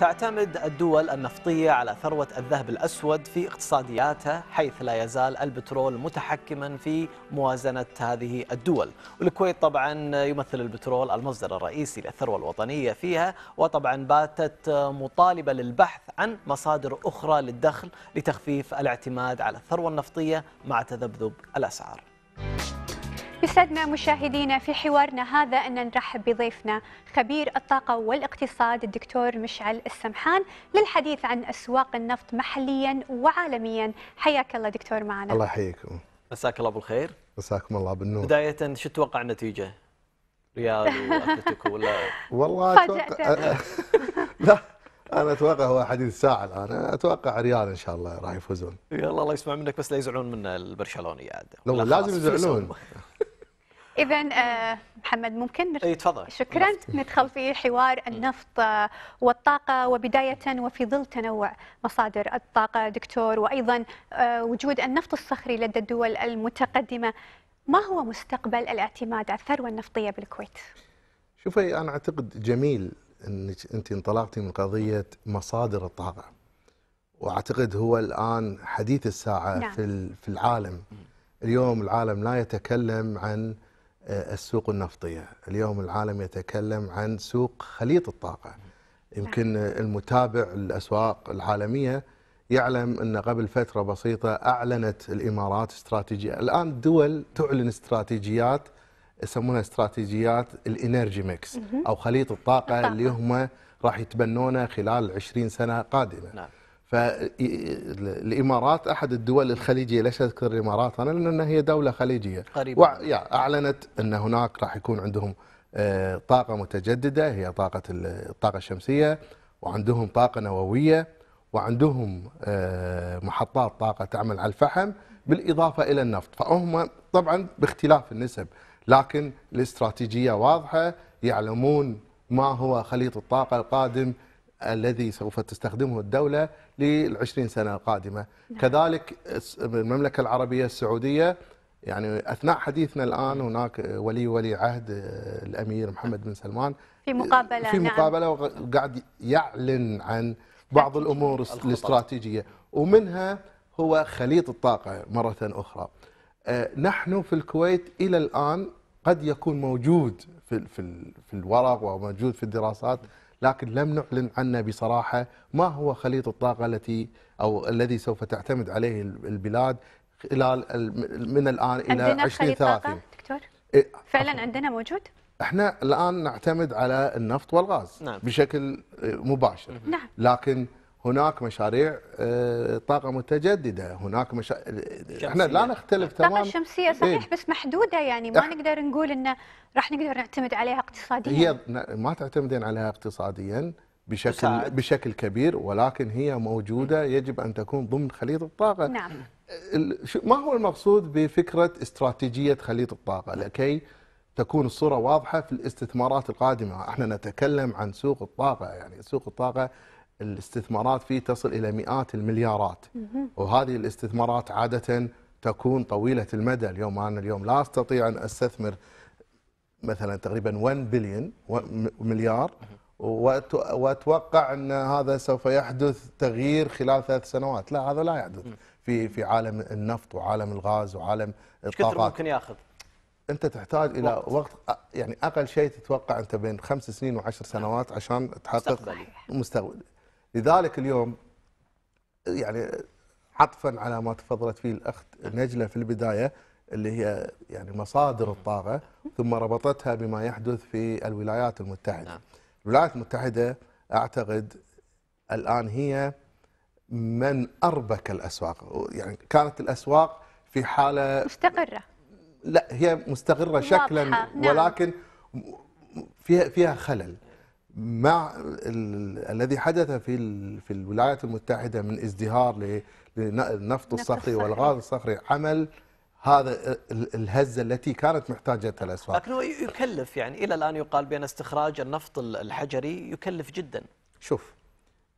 تعتمد الدول النفطية على ثروة الذهب الأسود في اقتصادياتها حيث لا يزال البترول متحكما في موازنة هذه الدول والكويت طبعا يمثل البترول المصدر الرئيسي للثروة الوطنية فيها وطبعا باتت مطالبة للبحث عن مصادر أخرى للدخل لتخفيف الاعتماد على الثروة النفطية مع تذبذب الأسعار يسعدنا مشاهدينا في حوارنا هذا أن نرحب بضيفنا خبير الطاقة والاقتصاد الدكتور مشعل السمحان للحديث عن أسواق النفط محليا وعالميا حياك الله دكتور معنا الله يحييكم مساك الله بالخير مساكم الله بالنور بداية شو تتوقع النتيجة؟ ريال ولا والله اتوقع لا انا اتوقع هو حديث ساعه الان اتوقع ريال ان شاء الله راح يفوزون يلا الله يسمع منك بس لا يزعلون من البرشلوني عاد لازم يزعلون اذا آه، محمد ممكن اي تفضل شكرا ندخل في حوار النفط آه، والطاقه وبدايه وفي ظل تنوع مصادر الطاقه دكتور وايضا آه، وجود النفط الصخري لدى الدول المتقدمه ما هو مستقبل الاعتماد على الثروه النفطيه بالكويت؟ شوفي انا اعتقد جميل انك انت انطلقتي من قضيه مصادر الطاقه واعتقد هو الان حديث الساعه نعم. في في العالم اليوم العالم لا يتكلم عن السوق النفطية اليوم العالم يتكلم عن سوق خليط الطاقة يمكن المتابع الأسواق العالمية يعلم أن قبل فترة بسيطة أعلنت الإمارات استراتيجية الآن الدول تعلن استراتيجيات يسمونها استراتيجيات الانرجي ميكس او خليط الطاقه اللي هم راح يتبنونه خلال 20 سنه قادمه نعم. فالامارات احد الدول الخليجيه ليش اذكر الامارات انا لان هي دوله خليجيه قريبا اعلنت ان هناك راح يكون عندهم آه، طاقه متجدده هي طاقه الطاقه الشمسيه وعندهم طاقه نوويه وعندهم آه، محطات طاقه تعمل على الفحم بالاضافه الى النفط فهم طبعا باختلاف النسب لكن الاستراتيجيه واضحه يعلمون ما هو خليط الطاقه القادم الذي سوف تستخدمه الدولة للعشرين سنة القادمة نعم. كذلك المملكة العربية السعودية يعني أثناء حديثنا الآن هناك ولي ولي عهد آه، الأمير محمد بن سلمان في مقابلة في نعم. مقابلة نعم. وقاعد يعلن عن بعض الأمور الخطط. الاستراتيجية ومنها هو خليط الطاقة مرة أخرى آه، نحن في الكويت إلى الآن قد يكون موجود في في الورق وموجود في الدراسات لكن لم نعلن عنه بصراحه ما هو خليط الطاقه التي او الذي سوف تعتمد عليه البلاد خلال من الان الى 2030 دكتور إيه، فعلا عندنا موجود احنا الان نعتمد على النفط والغاز نعم. بشكل مباشر نعم. لكن هناك مشاريع آه، طاقه متجدده هناك مشا... احنا لا نختلف تماما الطاقه الشمسيه صحيح إيه. بس محدوده يعني ما نقدر نقول انه راح نقدر نعتمد عليها اقتصاديا هي ما تعتمدين عليها اقتصاديا بشكل بساعد. بشكل كبير ولكن هي موجوده يجب ان تكون ضمن خليط الطاقه نعم آه، ما هو المقصود بفكره استراتيجيه خليط الطاقه لكي تكون الصوره واضحه في الاستثمارات القادمه احنا نتكلم عن سوق الطاقه يعني سوق الطاقه الاستثمارات فيه تصل إلى مئات المليارات وهذه الاستثمارات عادة تكون طويلة المدى اليوم أنا اليوم لا أستطيع أن أستثمر مثلا تقريبا 1 بليون مليار واتوقع ان هذا سوف يحدث تغيير خلال ثلاث سنوات، لا هذا لا يحدث في في عالم النفط وعالم الغاز وعالم الطاقات. كثر ممكن ياخذ؟ انت تحتاج الى وقت, وقت يعني اقل شيء تتوقع انت بين خمس سنين وعشر سنوات عشان تحقق مستقبل لذلك اليوم يعني عطفا على ما تفضلت فيه الاخت نجله في البدايه اللي هي يعني مصادر الطاقه ثم ربطتها بما يحدث في الولايات المتحده. نعم. الولايات المتحده اعتقد الان هي من اربك الاسواق، يعني كانت الاسواق في حاله مستقره لا هي مستقره شكلا نعم. ولكن فيها فيها خلل مع الذي حدث في في الولايات المتحده من ازدهار للنفط الصخري والغاز الصخري عمل هذا الهزه التي كانت محتاجتها الاسواق لكن هو يكلف يعني الى الان يقال بان استخراج النفط الحجري يكلف جدا شوف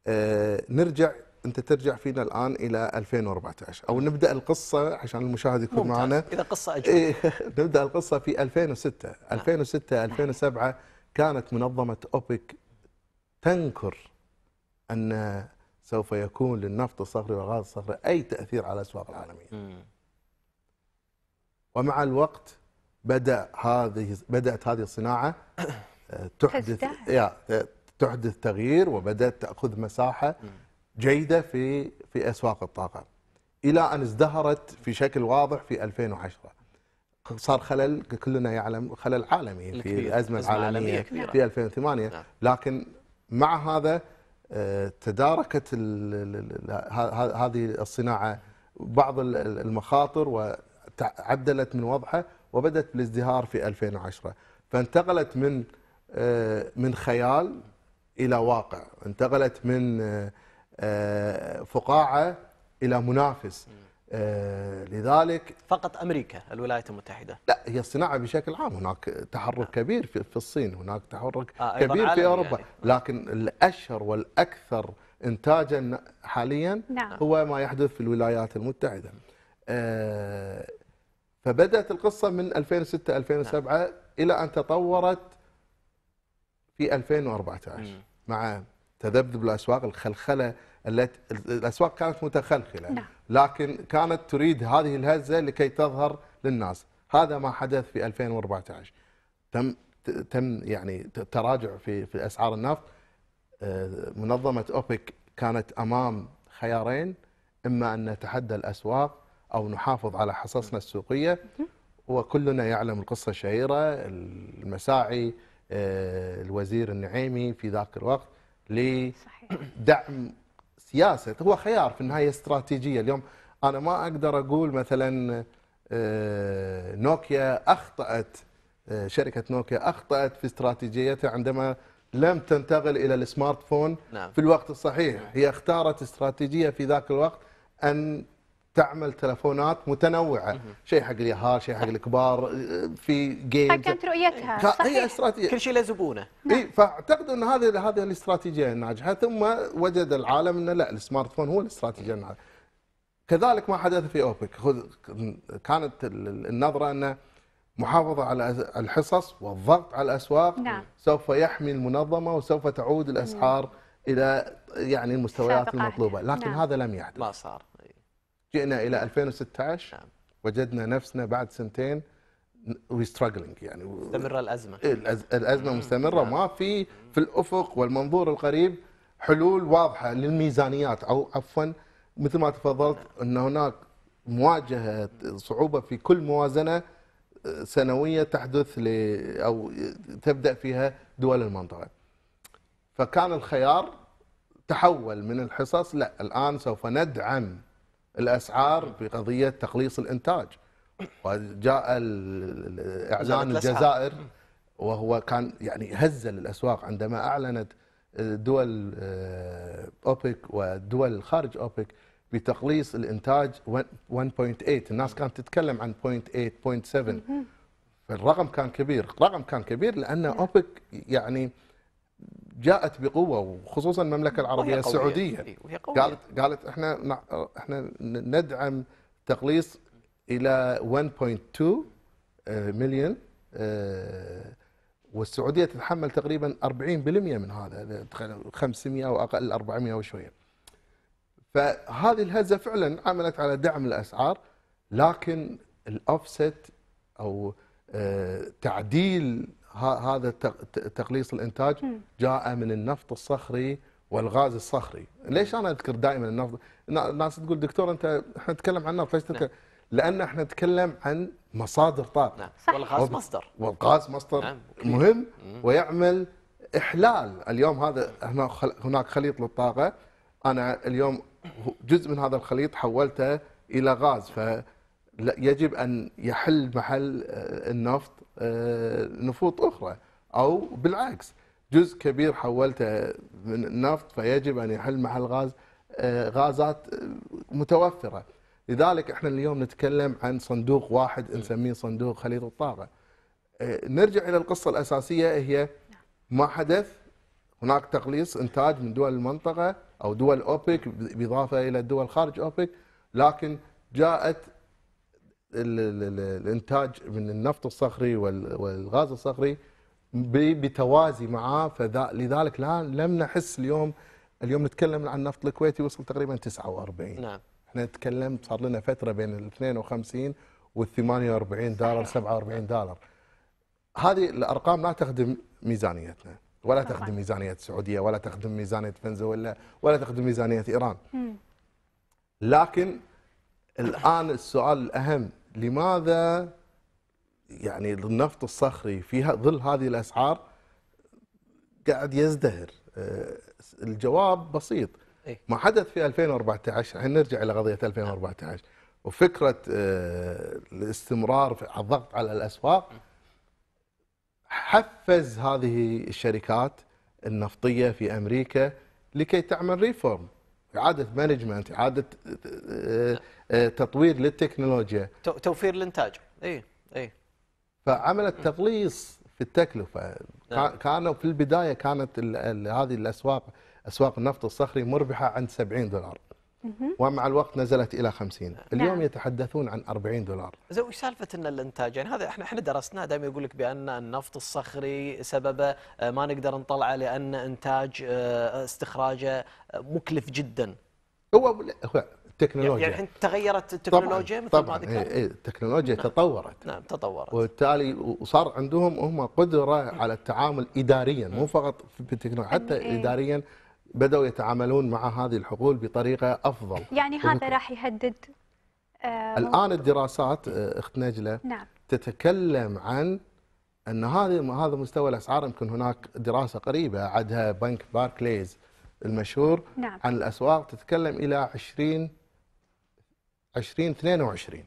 آه نرجع انت ترجع فينا الان الى 2014 او نبدا القصه عشان المشاهد يكون معنا اذا قصه اجمل إيه، نبدا القصه في 2006 2006 2007 كانت منظمة أوبك تنكر أن سوف يكون للنفط الصخري والغاز الصخري أي تأثير على الأسواق العالمية ومع الوقت بدأ هذه بدأت هذه الصناعة آه، تحدث تحدث تغيير وبدأت تأخذ مساحة جيدة في في أسواق الطاقة إلى أن ازدهرت في شكل واضح في 2010 صار خلل كلنا يعلم خلل عالمي في الازمه العالميه كبيرة. في 2008 نعم. لكن مع هذا آه، تداركت هذه الصناعه بعض المخاطر وعدلت من وضعها وبدات بالازدهار في 2010 فانتقلت من آه، من خيال الى واقع انتقلت من آه، فقاعه الى منافس آه، لذلك فقط امريكا الولايات المتحده لا هي الصناعه بشكل عام هناك تحرك آه. كبير في, في الصين هناك تحرك آه كبير في اوروبا يعني. نعم. لكن الاشهر والاكثر انتاجا حاليا نعم. هو ما يحدث في الولايات المتحده آه فبدات القصه من 2006 2007 نعم. الى ان تطورت في 2014 مم. مع تذبذب الاسواق الخلخله التي الاسواق كانت متخلخله نعم. لكن كانت تريد هذه الهزة لكي تظهر للناس هذا ما حدث في 2014 تم تم يعني تراجع في في اسعار النفط آه، منظمه اوبك كانت امام خيارين اما ان نتحدى الاسواق او نحافظ على حصصنا السوقيه وكلنا يعلم القصه الشهيره المساعي آه، الوزير النعيمي في ذاك الوقت لدعم سياسه طيب، هو خيار في النهايه استراتيجيه اليوم انا ما اقدر اقول مثلا آه، نوكيا اخطات آه، شركه نوكيا اخطات في استراتيجيتها عندما لم تنتقل الى السمارت فون نعم. في الوقت الصحيح هي اختارت استراتيجيه في ذاك الوقت ان تعمل تلفونات متنوعه شيء حق اليهال شيء حق الكبار في جيمز كانت رؤيتها صحيح. هي استراتيجيه كل شيء له زبونه نعم. اي فاعتقد ان هذه هذه الاستراتيجيه الناجحه ثم وجد العالم ان لا السمارت فون هو الاستراتيجيه الناجحه كذلك ما حدث في اوبك كانت النظره انه محافظة على الحصص والضغط على الأسواق نعم. سوف يحمي المنظمة وسوف تعود الأسعار نعم. إلى يعني المستويات المطلوبة لكن نعم. هذا لم يحدث ما صار جئنا الى 2016 نعم. وجدنا نفسنا بعد سنتين وي وستراجلينج يعني مستمره الازمه إيه، الأز... الازمه مستمره نعم. ما في في الافق والمنظور القريب حلول واضحه للميزانيات او عفوا مثل ما تفضلت نعم. ان هناك مواجهه صعوبه في كل موازنه آه، سنويه تحدث ل او تبدا فيها دول المنطقه. فكان الخيار تحول من الحصص لا الان سوف ندعم الاسعار في قضيه تقليص الانتاج وجاء اعلان الجزائر وهو كان يعني هزل الاسواق عندما اعلنت آه، دول آه، اوبك ودول خارج اوبك بتقليص الانتاج 1.8 الناس كانت تتكلم عن 0.8 0.7 فالرقم كان كبير الرقم كان كبير لان نعم. اوبك يعني جاءت بقوه وخصوصا المملكه العربيه السعوديه إيه، قالت قالت احنا مع احنا ندعم تقليص الى 1.2 مليون آه، آه، والسعوديه تتحمل تقريبا 40% من هذا 500 واقل 400 وشويه فهذه الهزه فعلا عملت على دعم الاسعار لكن الاوفست او آه، تعديل هذا تقليص الانتاج جاء من النفط الصخري والغاز الصخري ليش انا اذكر دائما النفط الناس تقول دكتور انت احنا نتكلم عن النفط ليش نعم. لان احنا نتكلم عن مصادر طاقه نعم. والغاز وب... مصدر والغاز مصدر نعم. مهم ويعمل احلال اليوم هذا هناك خليط للطاقه انا اليوم جزء من هذا الخليط حولته الى غاز ف يجب ان يحل محل آه، النفط آه، نفوط أخرى أو بالعكس جزء كبير حولته من النفط فيجب أن يحل محل غاز آه، غازات آه، متوفرة لذلك احنا اليوم نتكلم عن صندوق واحد نسميه صندوق خليط الطاقة نرجع إلى القصة الأساسية هي ما حدث هناك تقليص إنتاج من دول المنطقة أو دول أوبك بإضافة إلى دول خارج أوبك لكن جاءت الانتاج من النفط الصخري والغاز الصخري بتوازي معاه فلذلك لا لم نحس اليوم اليوم نتكلم عن النفط الكويتي وصل تقريبا 49 نعم احنا نتكلم صار لنا فتره بين ال 52 وال 48 دولار 47 دولار هذه الارقام لا تخدم ميزانيتنا ولا طبعا. تخدم ميزانيه السعوديه ولا تخدم ميزانيه فنزويلا ولا تخدم ميزانيه ايران لكن الان السؤال الاهم لماذا يعني النفط الصخري في ظل هذه الاسعار قاعد يزدهر آه، الجواب بسيط إيه. ما حدث في 2014 الحين نرجع الى قضيه 2014 وفكره آه، الاستمرار في الضغط على الاسواق حفز هذه الشركات النفطيه في امريكا لكي تعمل ريفورم اعاده مانجمنت اعاده آه، آه، تطوير للتكنولوجيا توفير الانتاج اي اي فعملت تقليص في التكلفه نعم. كانوا في البدايه كانت هذه الاسواق اسواق النفط الصخري مربحه عند 70 دولار ومع الوقت نزلت الى 50 نعم. اليوم نعم. يتحدثون عن 40 دولار زين وش سالفه ان الانتاج يعني هذا احنا احنا درسناه دائما يقول لك بان النفط الصخري سببه آه، ما نقدر نطلعه لان انتاج آه، استخراجه مكلف جدا هو يعني التكنولوجيا يعني الحين تغيرت التكنولوجيا مثل طبعا ما ذكرت إيه،, إيه التكنولوجيا نعم تطورت نعم تطورت وبالتالي وصار عندهم هم قدره على التعامل اداريا مو فقط بالتكنولوجيا حتى إيه اداريا بداوا يتعاملون مع هذه الحقول بطريقه افضل يعني هذا راح يهدد آه الان الدراسات آه، اخت نجله نعم تتكلم عن ان هذه هذا مستوى الاسعار يمكن هناك دراسه قريبه عدها بنك باركليز المشهور نعم. عن الاسواق تتكلم الى 20 2022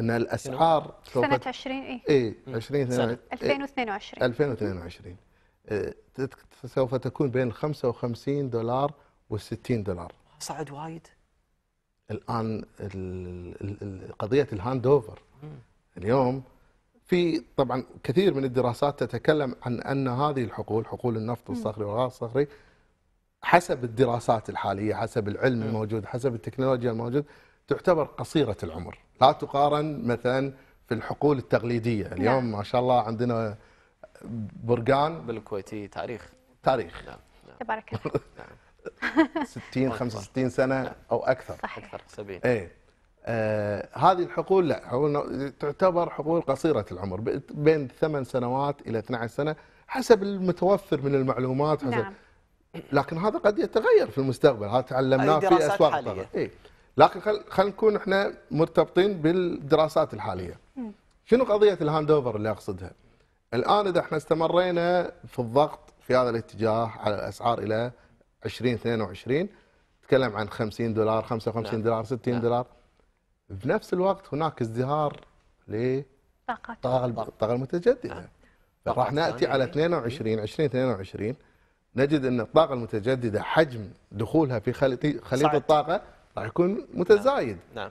ان الاسعار سنه 20 اي اي 2022 2022 سوف تكون بين 55 دولار و60 دولار صعد وايد الان قضيه الهاند اوفر اليوم في طبعا كثير من الدراسات تتكلم عن ان هذه الحقول حقول النفط الصخري والغاز الصخري حسب الدراسات الحاليه حسب العلم الموجود حسب التكنولوجيا الموجود تعتبر قصيرة العمر لا تقارن مثلا في الحقول التقليدية نعم. اليوم نعم. ما شاء الله عندنا برقان بالكويتي تاريخ تاريخ نعم. نعم. تبارك الله 60 65 نعم. سنة نعم. أو أكثر صحيح. أكثر 70 إيه آه هذه الحقول لا حقول تعتبر حقول قصيرة العمر بين 8 سنوات إلى 12 سنة حسب المتوفر من المعلومات حسب نعم. لكن هذا قد يتغير في المستقبل هذا تعلمناه في أسواق الطلب إيه؟ لكن خل خلينا نكون احنا مرتبطين بالدراسات الحاليه. شنو قضيه الهاند اوفر اللي اقصدها؟ الان اذا احنا استمرينا في الضغط في هذا الاتجاه على الاسعار الى 2022 نتكلم عن 50 دولار 55 نعم. دولار 60 نعم. دولار بنفس الوقت هناك ازدهار للطاقه الطاقه المتجدده نعم. راح ناتي على 22 2022 نجد ان الطاقه المتجدده حجم دخولها في خليط الطاقه راح يكون نعم، متزايد نعم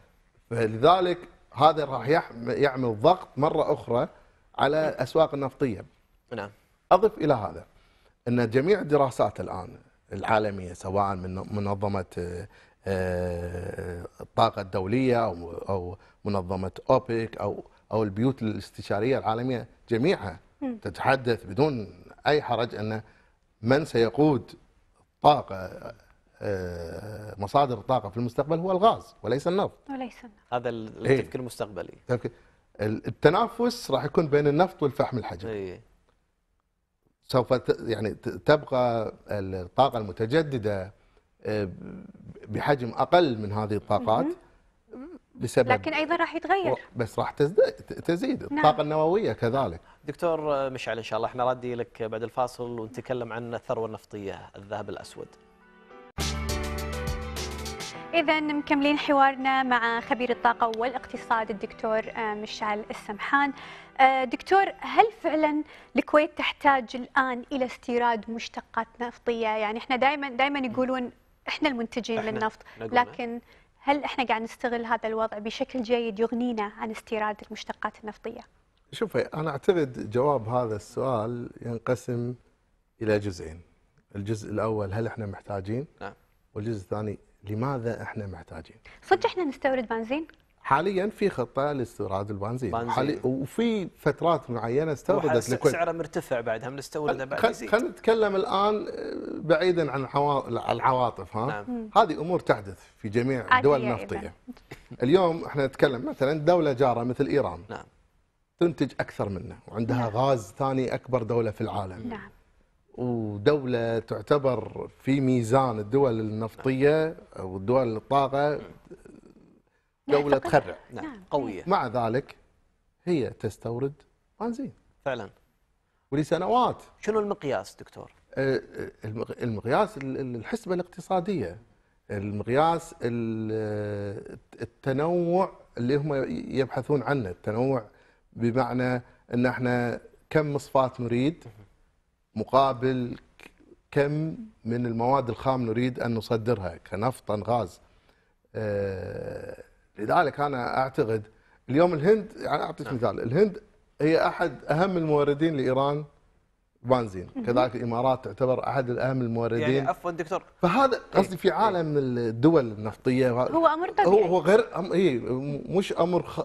فلذلك هذا راح يعمل ضغط مره اخرى على نعم. الاسواق النفطيه نعم اضف الى هذا ان جميع الدراسات الان العالميه سواء من منظمه آه، الطاقه الدوليه او او منظمه اوبك او او البيوت الاستشاريه العالميه جميعها تتحدث بدون اي حرج ان من سيقود الطاقه آه، مصادر الطاقه في المستقبل هو الغاز وليس النفط وليس النفط هذا إيه. التفكير المستقبلي التنافس راح يكون بين النفط والفحم الحجري أي. سوف يعني تبقى الطاقه المتجدده آه، بحجم اقل من هذه الطاقات بسبب لكن ايضا راح يتغير بس راح تزيد نعم. الطاقه النوويه كذلك دكتور مشعل ان شاء الله احنا ردي لك بعد الفاصل ونتكلم عن الثروه النفطيه الذهب الاسود إذا مكملين حوارنا مع خبير الطاقة والاقتصاد الدكتور آه، مشعل السمحان. آه، دكتور هل فعلا الكويت تحتاج الآن إلى استيراد مشتقات نفطية؟ يعني احنا دائما دائما يقولون احنا المنتجين احنا للنفط، لكن هل احنا قاعد نستغل هذا الوضع بشكل جيد يغنينا عن استيراد المشتقات النفطية؟ شوفي أنا أعتقد جواب هذا السؤال ينقسم إلى جزئين. الجزء الاول هل احنا محتاجين؟ نعم والجزء الثاني لماذا احنا محتاجين؟ صدق احنا نستورد بنزين؟ حاليا في خطه لاستيراد البنزين, حالي وفي فترات معينه استوردت الكويت سعره مرتفع بعد هم نستورده بعد خلينا نتكلم الان آه، بعيدا عن العواطف ها نعم. هذه امور تحدث في جميع الدول إيه، النفطيه اليوم احنا نتكلم مثلا دوله جاره مثل ايران نعم تنتج اكثر منه وعندها نعم. غاز ثاني اكبر دوله في العالم نعم ودولة تعتبر في ميزان الدول النفطية أو الدول الطاقة دولة تخرع نعم. نعم. نعم. قوية مع ذلك هي تستورد بنزين فعلا ولسنوات شنو المقياس دكتور؟ أه، أه، المقياس الحسبة الاقتصادية المقياس التنوع اللي هم يبحثون عنه التنوع بمعنى ان احنا كم مصفات نريد مقابل كم من المواد الخام نريد أن نصدرها كنفط غاز آه، لذلك أنا أعتقد اليوم الهند يعني أعطيك نعم. مثال الهند هي أحد أهم الموردين لإيران بنزين كذلك الامارات تعتبر احد الاهم الموردين يعني عفوا دكتور فهذا إيه. قصدي في عالم إيه. الدول النفطيه هو امر طبيعي هو غير أم اي مش امر خ...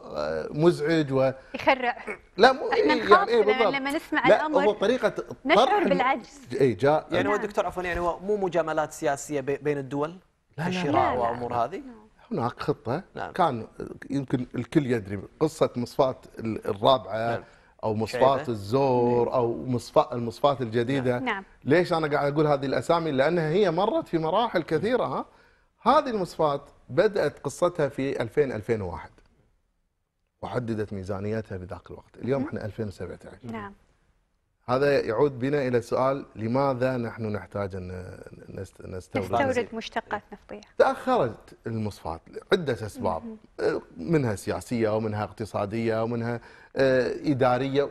مزعج و يخرع لا مو إيه يعني إيه لما نسمع لا الامر هو طريقه نشعر بالعجز اي جاء يعني, يعني هو نعم. دكتور عفوا يعني هو مو مجاملات سياسيه بين الدول لا الشراء وامور هذه نعم. هناك خطه نعم. كان يمكن الكل يدري قصه مصفات الرابعه نعم. او مصفاه الزور إيه. او مصفاه المصفاه الجديده نعم. نعم. ليش انا قاعد اقول هذه الاسامي لانها هي مرت في مراحل كثيره ها هذه المصفات بدات قصتها في 2000 2001 وحددت ميزانيتها بذاك الوقت اليوم احنا 2017 نعم هذا يعود بنا الى سؤال لماذا نحن نحتاج ان نستورد نستورد مشتقات نفطيه؟ تاخرت المصفات لعده اسباب منها سياسيه ومنها اقتصاديه ومنها آه، اداريه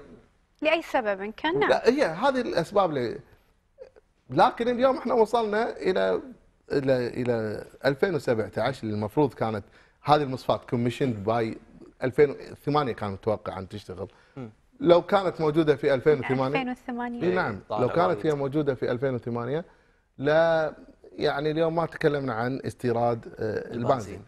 لاي سبب كان؟ نعم لا هي هذه الاسباب اللي لكن اليوم احنا وصلنا الى الى الى 2017 اللي المفروض كانت هذه المصفات كوميشند باي 2008 كان متوقع ان تشتغل لو كانت موجوده في 2008 2008 نعم لو كانت هي موجوده في 2008 لا يعني اليوم ما تكلمنا عن استيراد آه، البنزين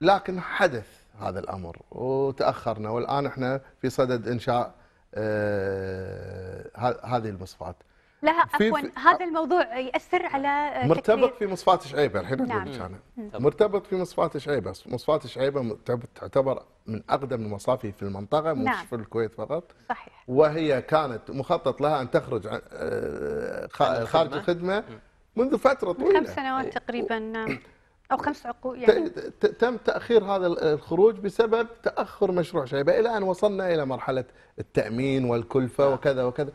لكن حدث هذا الامر وتاخرنا والان احنا في صدد انشاء آه، هذه المصفات لا عفوا هذا الموضوع ياثر على مرتبط في مصفاة شعيبه الحين نعم. اقول لك انا مرتبط في مصفاة شعيبه مصفاة شعيبه تعتبر من اقدم المصافي في المنطقه مش نعم. في الكويت فقط صحيح وهي كانت مخطط لها ان تخرج آه، خارج الخدمه منذ فتره طويله من خمس سنوات تقريبا نعم او خمس عقود يعني تم تاخير هذا الخروج بسبب تاخر مشروع شعيبه الى ان وصلنا الى مرحله التامين والكلفه نعم. وكذا وكذا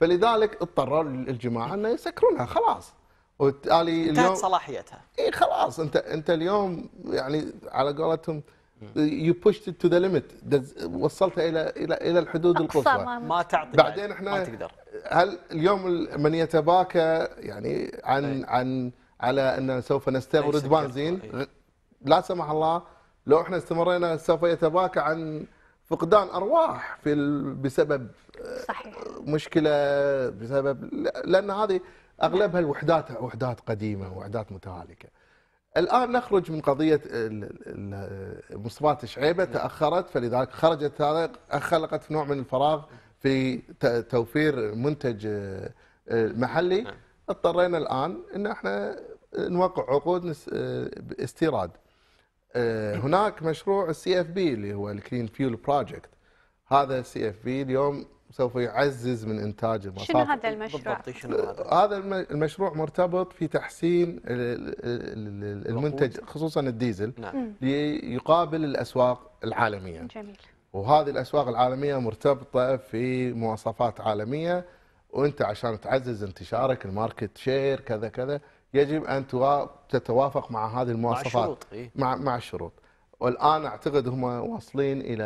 فلذلك اضطروا الجماعه انه يسكرونها خلاص وبالتالي اليوم صلاحيتها اي خلاص انت انت اليوم يعني على قولتهم يو بوشت تو ذا ليميت وصلتها الى الى الى الحدود القصوى ما تعطي بعدين احنا ما تقدر هل اليوم من يتباكى يعني عن أي. عن على ان سوف نستورد بنزين لا سمح الله لو احنا استمرينا سوف يتباكى عن فقدان ارواح في بسبب صحيح. مشكله بسبب لان هذه اغلبها الوحدات وحدات قديمه وحدات متهالكه. الان نخرج من قضيه مصفاة شعيبه تاخرت فلذلك خرجت هذا خلقت نوع من الفراغ في توفير منتج محلي نعم. اضطرينا الان ان احنا نوقع عقود استيراد. آه، هناك مشروع السي اف بي اللي هو الكلين فيول بروجكت هذا السي اف بي اليوم سوف يعزز من انتاج المصانع شنو هذا المشروع؟ هذا المشروع مرتبط في تحسين المنتج خصوصا الديزل نعم. ليقابل الاسواق العالميه جميل وهذه الاسواق العالميه مرتبطه في مواصفات عالميه وانت عشان تعزز انتشارك الماركت شير كذا كذا يجب ان تتوافق مع هذه المواصفات مع الشروط مع مع الشروط والان اعتقد هم واصلين الى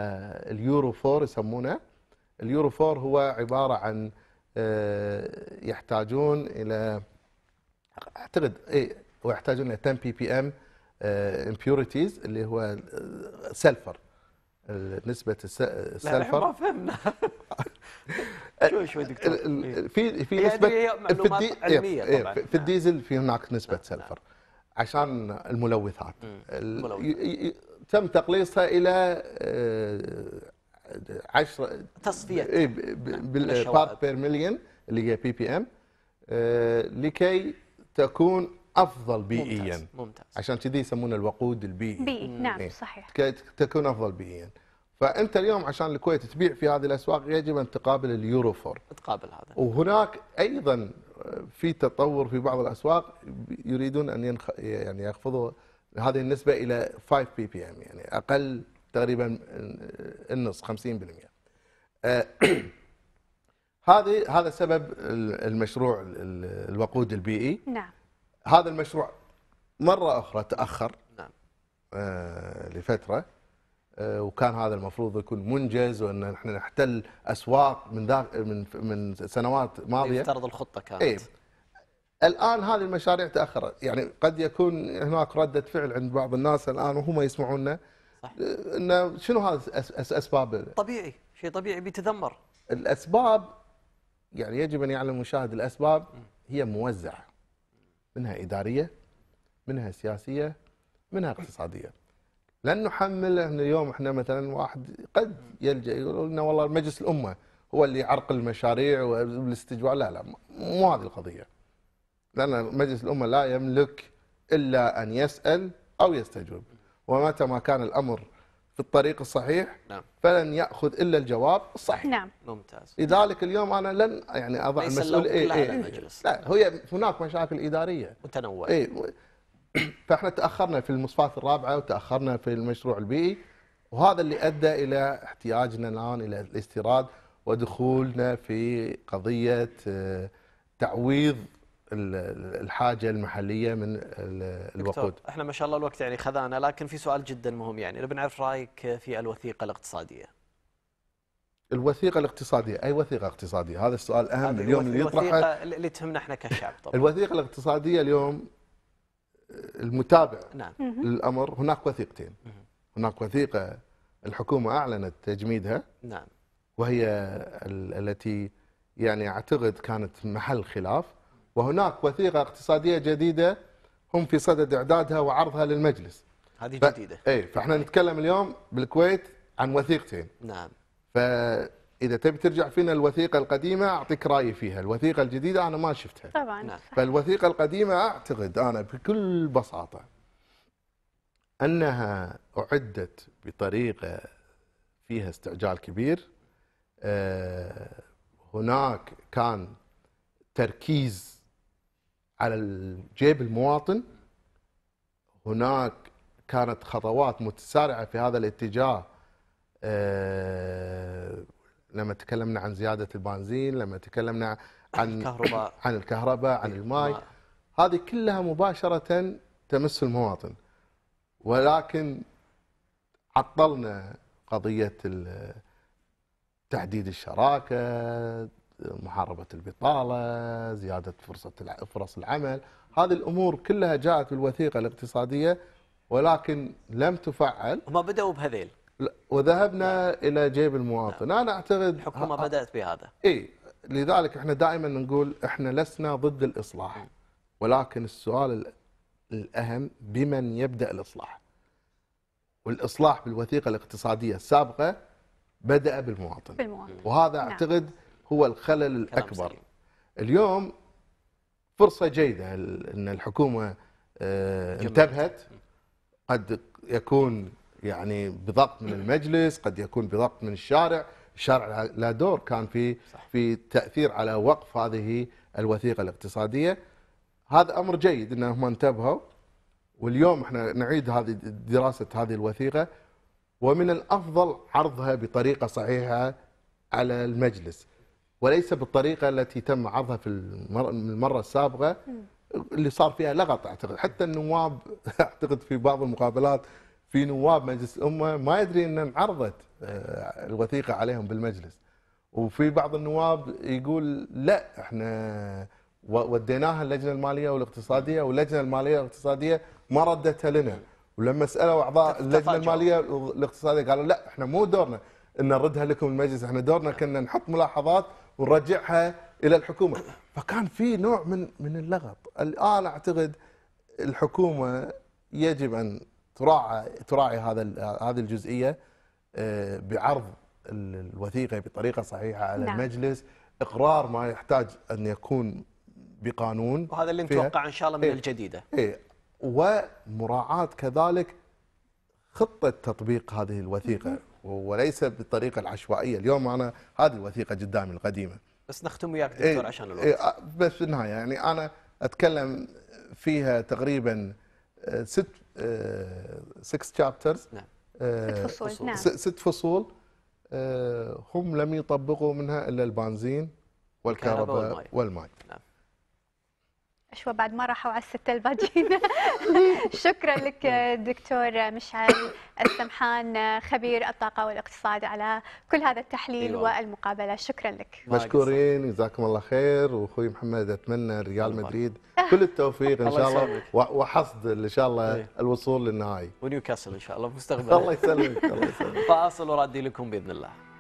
اليورو 4 يسمونه اليورو 4 هو عباره عن آه، يحتاجون الى اعتقد اي ويحتاجون الى 10 بي بي ام امبيوريتيز اللي هو سلفر آه، نسبه السلفر لا ما فهمنا شوي شوي دكتور إيه. في في نسبه في, الدي... إيه، إيه، في الديزل في هناك نسبه نعم، سلفر نعم. عشان الملوثات الملوثات تم تقليصها الى 10 آه، تصفيه بالبارت بير مليون اللي هي بي بي ام لكي تكون افضل بيئيا ممتاز. ممتاز. عشان كذي يسمونه الوقود البيئي بيئي نعم إيه. صحيح تكون افضل بيئيا فانت اليوم عشان الكويت تبيع في هذه الاسواق يجب ان تقابل فور تقابل هذا وهناك ايضا في تطور في بعض الاسواق يريدون ان ينخ... يعني يخفضوا هذه النسبه الى 5 بي بي ام يعني اقل تقريبا النص 50% آه، هذه هذا سبب المشروع الوقود البيئي نعم هذا المشروع مره اخرى تاخر نعم آه، لفتره آه، وكان هذا المفروض يكون منجز وان احنا نحتل اسواق من ذاك من من سنوات ماضيه يفترض الخطه كانت إيه. الان هذه المشاريع تاخرت يعني قد يكون هناك رده فعل عند بعض الناس الان وهم يسمعوننا آه، انه شنو هذا اسباب طبيعي شيء طبيعي بيتذمر الاسباب يعني يجب ان يعلم المشاهد الاسباب هي موزعه منها إدارية منها سياسية منها اقتصادية لن نحمل ان اليوم احنا مثلا واحد قد يلجا يقول لنا والله مجلس الامه هو اللي يعرقل المشاريع والاستجواب لا لا مو هذه القضيه لان مجلس الامه لا يملك الا ان يسال او يستجوب ومتى ما كان الامر في الطريق الصحيح نعم. فلن ياخذ الا الجواب الصحيح نعم ممتاز لذلك اليوم انا لن يعني اضع المسؤول إيه إيه المجلس لا هي هناك مشاكل اداريه متنوعه اي فاحنا تاخرنا في المصفاة الرابعه وتاخرنا في المشروع البيئي وهذا اللي ادى الى احتياجنا الان الى الاستيراد ودخولنا في قضيه آه، تعويض الحاجه المحليه من الوقود. احنا ما شاء الله الوقت يعني خذانا لكن في سؤال جدا مهم يعني نبي نعرف رايك في الوثيقه الاقتصاديه. الوثيقه الاقتصاديه اي وثيقه اقتصاديه هذا السؤال اهم اليوم اللي يطرحه الوثيقه اللي تهمنا احنا كشعب طبعا الوثيقه الاقتصاديه اليوم المتابع نعم. للامر هناك وثيقتين هناك وثيقه الحكومه اعلنت تجميدها نعم وهي التي يعني اعتقد كانت محل خلاف وهناك وثيقة اقتصادية جديدة هم في صدد إعدادها وعرضها للمجلس هذه ف... جديدة اي فاحنا نتكلم اليوم بالكويت عن وثيقتين نعم فإذا تبي ترجع فينا الوثيقة القديمة أعطيك رأيي فيها الوثيقة الجديدة أنا ما شفتها طبعا نعم. فالوثيقة القديمة أعتقد أنا بكل بساطة أنها أعدت بطريقة فيها استعجال كبير آه، هناك كان تركيز على جيب المواطن هناك كانت خطوات متسارعه في هذا الاتجاه آه، لما تكلمنا عن زياده البنزين لما تكلمنا عن الكهرباء عن الكهرباء عن إيه، الماء هذه كلها مباشره تمس المواطن ولكن عطلنا قضيه تحديد الشراكه محاربه البطاله، زياده فرصه فرص العمل، هذه الامور كلها جاءت بالوثيقه الاقتصاديه ولكن لم تفعل. هم بدأوا بهذيل. وذهبنا لا. الى جيب المواطن، لا. نعم. انا اعتقد الحكومه ها... بدات بهذا. اي لذلك احنا دائما نقول احنا لسنا ضد الاصلاح ولكن السؤال الاهم بمن يبدا الاصلاح؟ والاصلاح بالوثيقه الاقتصاديه السابقه بدأ بالمواطن, بالمواطن. وهذا نعم. أعتقد هو الخلل الأكبر اليوم فرصة جيدة أن الحكومة آه، انتبهت قد يكون يعني بضغط من المجلس قد يكون بضغط من الشارع الشارع لا دور كان في في تاثير على وقف هذه الوثيقه الاقتصاديه هذا امر جيد انهم انتبهوا واليوم احنا نعيد هذه دراسه هذه الوثيقه ومن الافضل عرضها بطريقه صحيحه على المجلس وليس بالطريقه التي تم عرضها في المره السابقه اللي صار فيها لغط اعتقد حتى النواب اعتقد في بعض المقابلات في نواب مجلس الامه ما يدري ان انعرضت آه، الوثيقه عليهم بالمجلس وفي بعض النواب يقول لا احنا وديناها اللجنه الماليه والاقتصاديه واللجنه الماليه والاقتصاديه ما ردتها لنا ولما سالوا اعضاء اللجنه الماليه والاقتصاديه قالوا لا احنا مو دورنا ان نردها لكم المجلس احنا دورنا كنا نحط ملاحظات ونرجعها الى الحكومه فكان في نوع من من اللغط الان اعتقد الحكومه يجب ان تراعي تراعي هذا هذه الجزئيه آه، بعرض الوثيقه بطريقه صحيحه على نعم. المجلس اقرار ما يحتاج ان يكون بقانون وهذا اللي نتوقع ان شاء الله من إيه الجديده إيه ومراعاه كذلك خطه تطبيق هذه الوثيقه وليس بالطريقه العشوائيه اليوم انا هذه الوثيقه قدامي القديمه بس نختم وياك إيه، دكتور إيه عشان الوقت إيه آه، بس في النهايه يعني انا اتكلم فيها تقريبا آه، ست آه، نعم. سكس تشابترز نعم ست فصول نعم ست فصول هم لم يطبقوا منها الا البنزين والكهرباء والماء, والماء. نعم. شو بعد ما راحوا على الستة الباجين شكرا لك دكتور مشعل السمحان خبير الطاقة والاقتصاد على كل هذا التحليل أيوة. والمقابلة شكرا لك مشكورين جزاكم الله خير واخوي محمد اتمنى ريال مدريد كل التوفيق ان شاء الله وحصد ان شاء الله إيه. الوصول للنهائي ونيوكاسل ان شاء الله في المستقبل الله يسلمك الله يسلمك فاصل ورادي لكم باذن الله